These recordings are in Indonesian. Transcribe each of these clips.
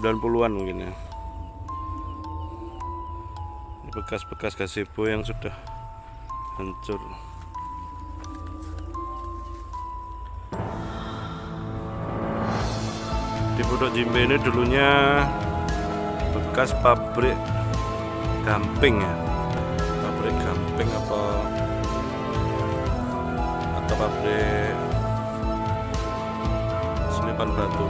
90-an mungkin ya bekas-bekas gazebo yang sudah hancur di Pondok Jimbe ini dulunya bekas pabrik gamping ya pabrik gamping apa atau pabrik selipan batu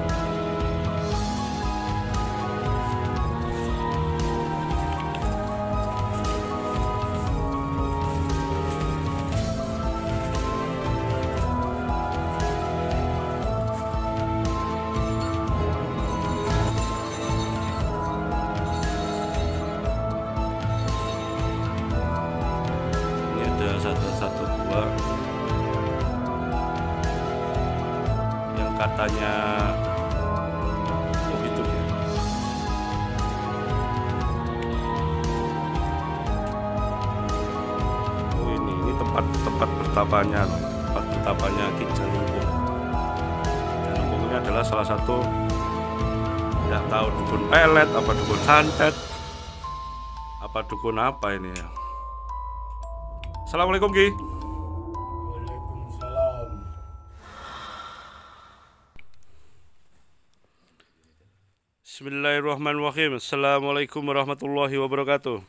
katanya begitu oh, ya. Oh ini ini tempat tempat bertapanya tempat bertapanya Ki Jalungkung. Jalungkung ini ya, adalah salah satu tidak tahu dukun pelet apa dukun santet apa dukun apa ini ya. Assalamualaikum Ki. Bismillahirrahmanirrahim. Assalamualaikum warahmatullahi wabarakatuh.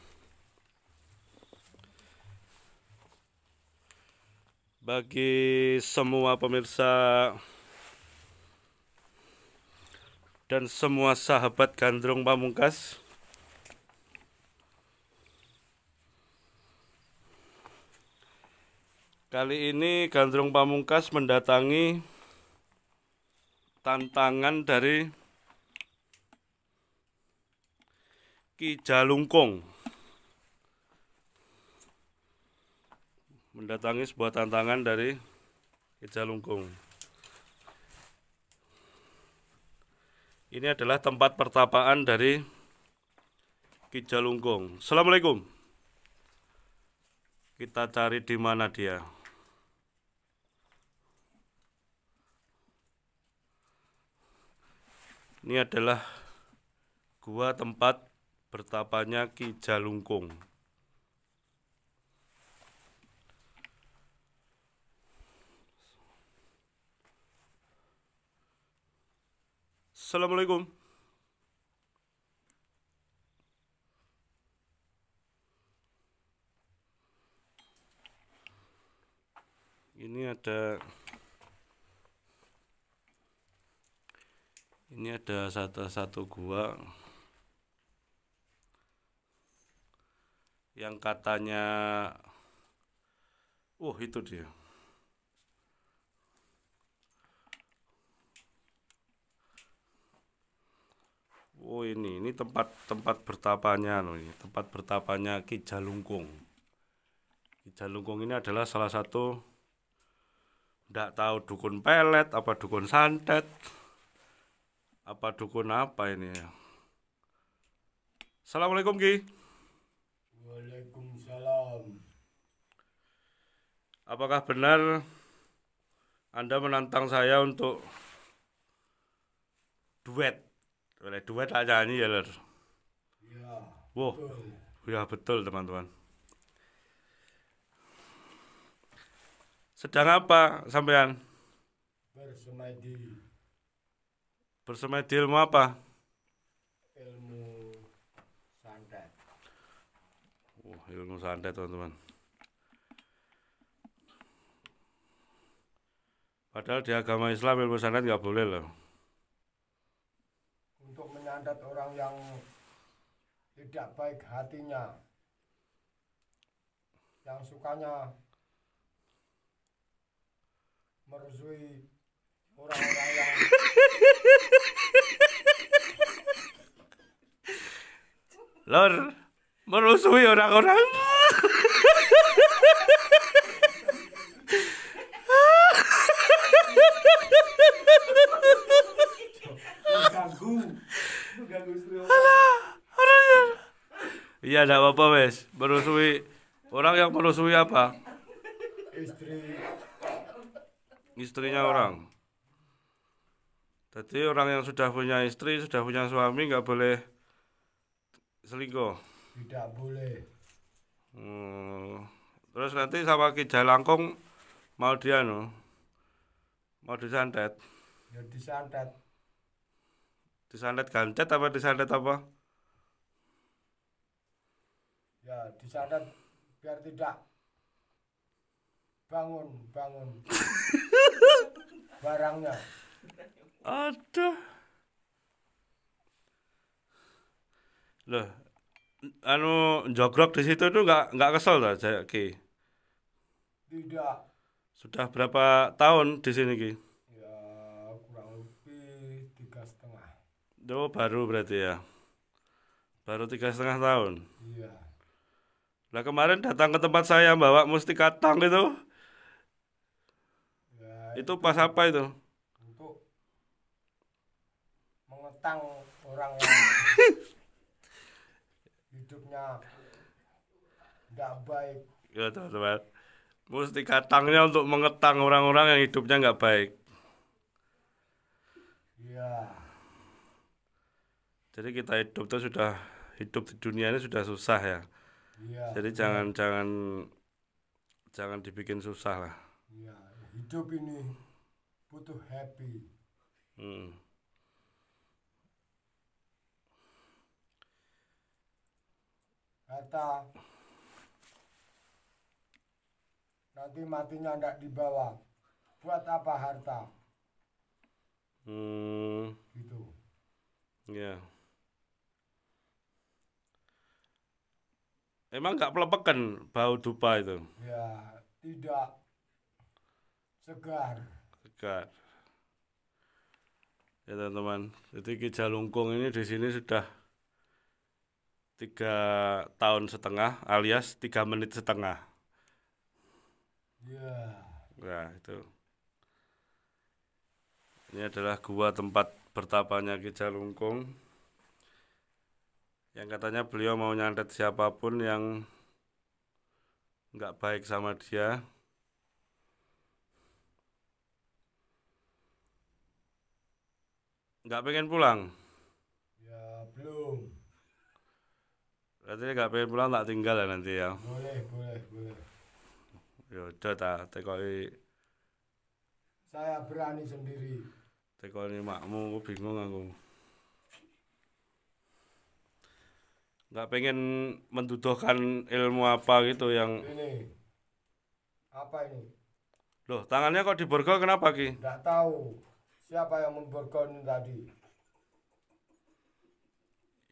Bagi semua pemirsa dan semua sahabat Gandrung Pamungkas, kali ini Gandrung Pamungkas mendatangi tantangan dari Ki Jalungkung mendatangi sebuah tantangan dari Ki Jalungkung. Ini adalah tempat pertapaan dari Ki Jalungkung. Assalamualaikum. Kita cari di mana dia. Ini adalah gua tempat bertapanya Ki Jalungkung. Assalamualaikum. Ini ada ini ada satu-satu gua yang katanya Wah, uh, oh, itu dia. Oh ini, ini tempat tempat bertapanya loh anu ini, tempat bertapanya Ki Jalungkung. Ki Jalungkung ini adalah salah satu ndak tahu dukun pelet apa dukun santet apa dukun apa ini ya. Assalamualaikum Ki. Apakah benar Anda menantang saya untuk duet? Oleh duet aja ini ya, Lur? Iya, ya. Wow. iya betul, teman-teman. Sedang apa sampean? Bersemedi. Bersemedi ilmu apa? Ilmu santet. Wah, oh, ilmu santet, teman-teman. Padahal di agama Islam ilmu sanad nggak boleh loh. Untuk menyandat orang yang tidak baik hatinya, yang sukanya meruzui orang-orang yang Lor, merusui orang-orang. ada apa-apa wes. Merusui orang yang merusui apa? Istri. Istrinya orang. Jadi orang yang sudah punya istri, sudah punya suami nggak boleh selingkuh. Tidak boleh. Hmm. Terus nanti sama Ki Jalangkung mau dia no, mau disantet. Ya disantet. Disantet gantet apa disantet apa? ya di sana biar tidak bangun bangun barangnya aduh loh anu jogrok di situ tuh nggak nggak kesel lah saya ki tidak sudah berapa tahun di sini ki ya kurang lebih tiga setengah oh baru berarti ya baru tiga setengah tahun iya lah kemarin datang ke tempat saya bawa mustika tang itu. Ya, itu, itu pas apa itu? Untuk mengetang orang yang hidupnya nggak baik. Ya teman-teman. Mustika tangnya untuk mengetang orang-orang yang hidupnya nggak baik. Ya. Jadi kita hidup itu sudah hidup di dunia ini sudah susah ya. Ya, Jadi ya. jangan jangan jangan dibikin susah lah. Ya, hidup ini butuh happy. Hmm. Kata nanti matinya tidak dibawa. Buat apa harta? Hmm. Gitu. Ya. Yeah. Emang nggak pelepekan bau dupa itu? Ya, tidak. Segar. Segar. Ya teman-teman, jadi Ki lungkung ini di sini sudah tiga tahun setengah alias tiga menit setengah. Ya. Nah itu. Ini adalah gua tempat bertapanya Ki Lungkung yang katanya beliau mau nyantet siapapun yang nggak baik sama dia nggak pengen pulang ya belum berarti nggak pengen pulang tak tinggal ya nanti ya boleh boleh boleh yaudah tak tekoi saya berani sendiri tekoi makmu aku bingung aku nggak pengen menduduhkan ilmu apa gitu yang ini apa ini loh tangannya kok diborgol kenapa ki nggak tahu siapa yang memborgol tadi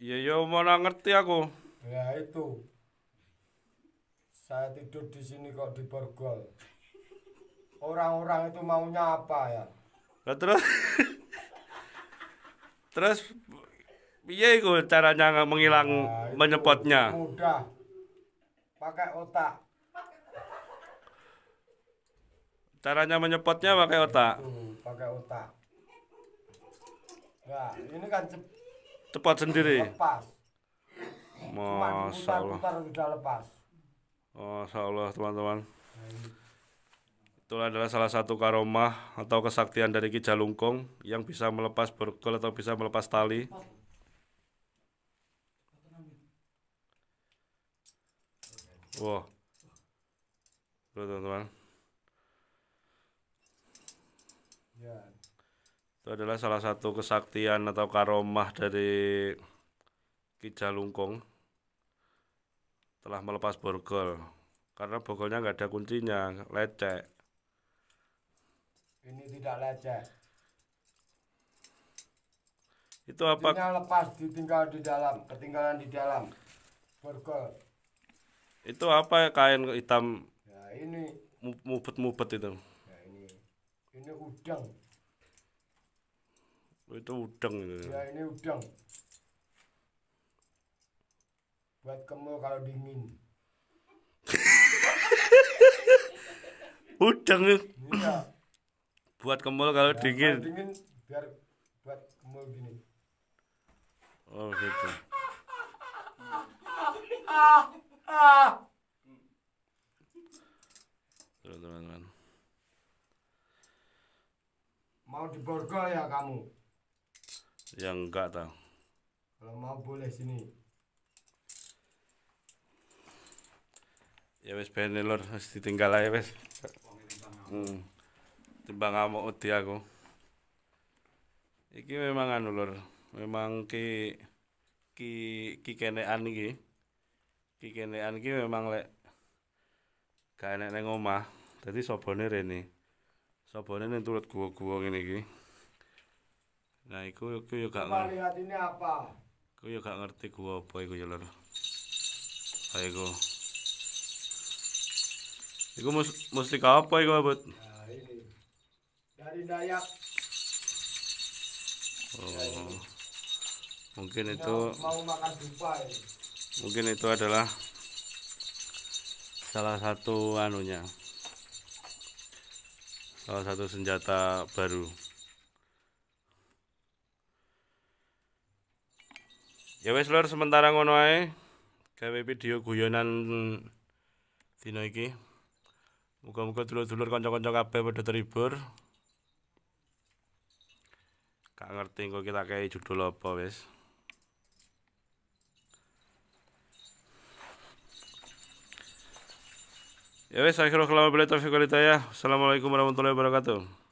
iya yo ya, mana ngerti aku ya itu saya tidur di sini kok diborgol orang-orang itu maunya apa ya nah, terus terus piye iku caranya menghilang nah, menyepotnya? Mudah. Pakai otak. Caranya menyepotnya pakai otak. Hmm, pakai otak. Nah, ini kan cep cepat sendiri. Lepas. Masya Allah. sudah lepas. Masya Allah, teman-teman. Itulah adalah salah satu karomah atau kesaktian dari Ki Jalungkong yang bisa melepas berkol atau bisa melepas tali. Wow. Tuh, teman Itu adalah salah satu kesaktian atau karomah dari Ki telah melepas borgol karena borgolnya nggak ada kuncinya lecek ini tidak lecek itu apa kuncinya lepas ditinggal di dalam ketinggalan di dalam borgol itu apa ya kain hitam? Ya ini. Mupet-mupet itu. Ya ini. Ini udang. Itu udang itu. Ya ini udang. Buat kamu kalau dingin. udang ya. buat kemul kalau ya, dingin. Kalau dingin biar buat kemul gini. Oh gitu. Ah. Teman-teman. Mau di Borgo ya kamu? Yang enggak tahu. Kalau mau boleh sini. Ya wes benelor harus ditinggal aja wes. Hmm. Timbang ngamuk uti aku. Iki memang anu lor, memang ki ki ki kenean iki kikinean ki memang lek gak enak nang omah. Dadi sabone rene. Sabone ning turut guwa-guwa ngene iki. Nah, iku iku yo gak ngerti. Lihat ini apa? Iku yo gak ngerti gua apa iku yo lur. Ayo iku. Iku mus mustika apa iku, Bud? Nah, ini. Dari Dayak. Oh. Mungkin itu mau makan dupa ini mungkin itu adalah salah satu anunya salah satu senjata baru ya wes lor sementara ngono ae gawe video guyonan dina iki muka muga dulur-dulur kanca-kanca kabeh padha terhibur gak ngerti kok kita kayak judul apa wes Ya wes akhirul kalam bila taufiq walidayah. Assalamualaikum warahmatullahi wabarakatuh.